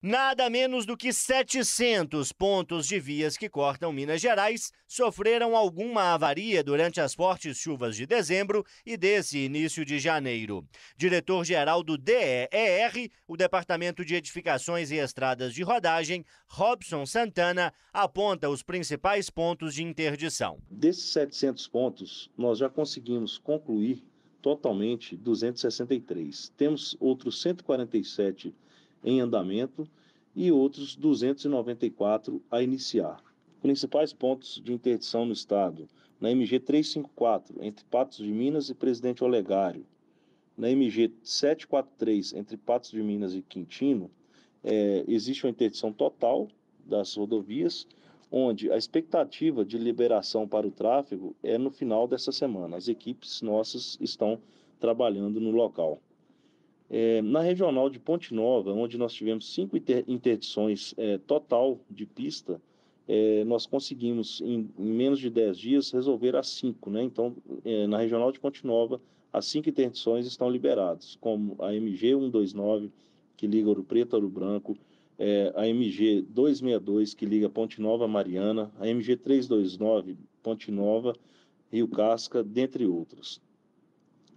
Nada menos do que 700 pontos de vias que cortam Minas Gerais sofreram alguma avaria durante as fortes chuvas de dezembro e desse início de janeiro. Diretor-geral do DER, o Departamento de Edificações e Estradas de Rodagem, Robson Santana, aponta os principais pontos de interdição. Desses 700 pontos, nós já conseguimos concluir totalmente 263. Temos outros 147 pontos em andamento e outros 294 a iniciar. Principais pontos de interdição no estado: na MG 354, entre Patos de Minas e Presidente Olegário, na MG 743, entre Patos de Minas e Quintino, é, existe uma interdição total das rodovias, onde a expectativa de liberação para o tráfego é no final dessa semana. As equipes nossas estão trabalhando no local. É, na regional de Ponte Nova, onde nós tivemos cinco interdições é, total de pista, é, nós conseguimos, em, em, menos de dez dias, resolver as cinco. Né? Então, na regional de Ponte Nova, as cinco interdições estão liberadas, como a MG 129, que liga Ouro Preto a Ouro Branco, a MG 262, que liga Ponte Nova a Mariana, a MG 329, Ponte Nova, Rio Casca, dentre outros.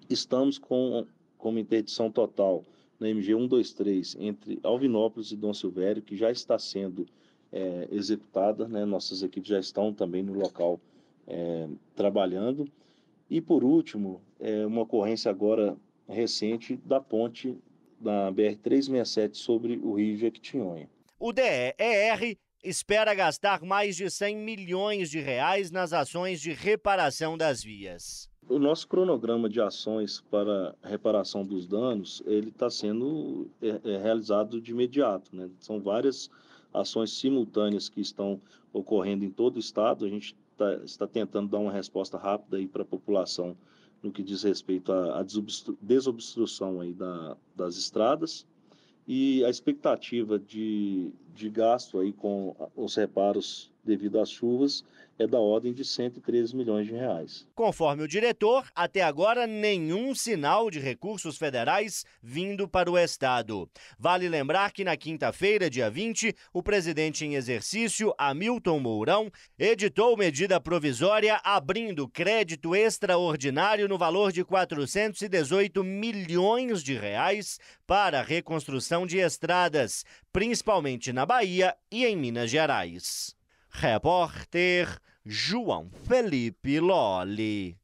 Estamos com como interdição total na MG 123 entre Alvinópolis e Dom Silvério, que já está sendo é, executada, né? nossas equipes já estão também no local é, trabalhando. E por último, é, uma ocorrência agora recente da ponte da BR-367 sobre o Rio Jequitinhonha. O DER espera gastar mais de 100 milhões de reais nas ações de reparação das vias o nosso cronograma de ações para reparação dos danos ele está sendo é, é realizado de imediato. Né? São várias ações simultâneas que estão ocorrendo em todo o estado. A gente tá, está tentando dar uma resposta rápida para a população no que diz respeito à, à desobstru desobstrução aí da, das estradas e a expectativa de, de gasto aí com os reparos devido às chuvas é da ordem de 113 milhões de reais. Conforme o diretor, até agora nenhum sinal de recursos federais vindo para o estado. Vale lembrar que na quinta-feira, dia 20, o presidente em exercício, Hamilton Mourão, editou medida provisória abrindo crédito extraordinário no valor de 418 milhões de reais para a reconstrução de estradas, principalmente na Bahia e em Minas Gerais. Repórter João Felipe Lolli.